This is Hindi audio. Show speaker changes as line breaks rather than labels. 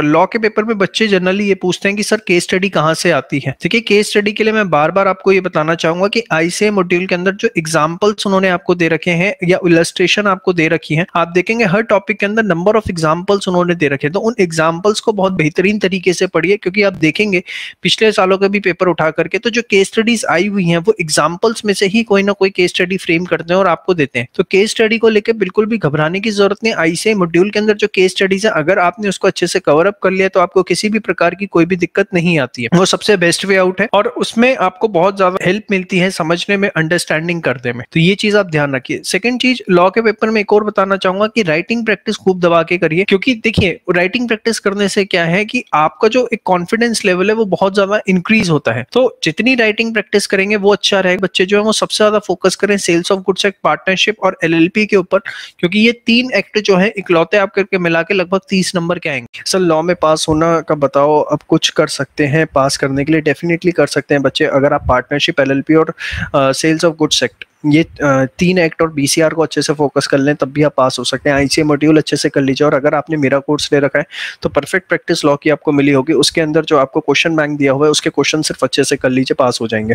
पर लॉ के पेपर में बच्चे जनरली ये पूछते हैं कि सर केस स्टडी कहाँ से आती है देखिए केस स्टडी के लिए मैं बार बार आपको ये बताना चाहूंगा कि आईसीए मॉड्यूल के अंदर जो एग्जाम्पल्स उन्होंने आपको दे रखे हैं या इलस्ट्रेशन आपको दे रखी है आप देखेंगे हर टॉपिक के अंदर नंबर ऑफ एग्जाम्पल्स उन्होंने दे रखे तो उन एग्जाम्पल्स को बहुत बेहतरीन तरीके से पढ़िए क्योंकि आप देखेंगे पिछले सालों का भी पेपर उठा करके तो जो केस स्टडीज आई हुई है वो एग्जाम्पल्स में से ही कोई ना कोई केस स्टडी फ्रेम करते हैं और आपको देते हैं तो केस स्टडी को लेकर बिल्कुल भी घबराने की जरूरत नहीं आईसीए मॉड्यूल के अंदर जो केस स्टडीज है अगर आपने उसको अच्छे से कवर सेटअप कर लिया तो आपको किसी भी प्रकार की कोई भी दिक्कत नहीं आती है वो सबसे बेस्ट वे आउट है और उसमें आपको बहुत ज्यादा हेल्प मिलती है समझने में अंडरस्टैंडिंग करने में तो ये चीज आप ध्यान रखिए सेकंड चीज लॉ के पेपर में एक और बताना चाहूंगा कि राइटिंग प्रैक्टिस खूब दबा के करिए क्योंकि देखिए राइटिंग प्रैक्टिस करने से क्या है कि आपका जो एक कॉन्फिडेंस लेवल है वो बहुत ज्यादा इंक्रीज होता है तो जितनी राइटिंग प्रैक्टिस करेंगे वो अच्छा रहेगा बच्चे जो है वो सबसे ज्यादा फोकस करें sales of goods act partnership और एल के ऊपर क्योंकि ये तीन एक्ट जो है इकलौते आप करके मिला के लगभग तीस नंबर के आएंगे सर लॉ एग्जाम में पास होना का बताओ अब कुछ कर सकते हैं पास करने के लिए डेफिनेटली कर सकते हैं बच्चे अगर आप पार्टनरशिप एल और सेल्स ऑफ गुड सेक्ट ये तीन एक्ट और बीसीआर को अच्छे से फोकस कर लें तब भी आप पास हो सकते हैं आईसीए मॉड्यूल अच्छे से कर लीजिए और अगर आपने मेरा कोर्स ले रखा है तो परफेक्ट प्रैक्टिस लॉ की आपको मिली होगी उसके अंदर जो आपको क्वेश्चन बैंक दिया हुआ है उसके क्वेश्चन सिर्फ अच्छे से कर लीजिए पास हो जाएंगे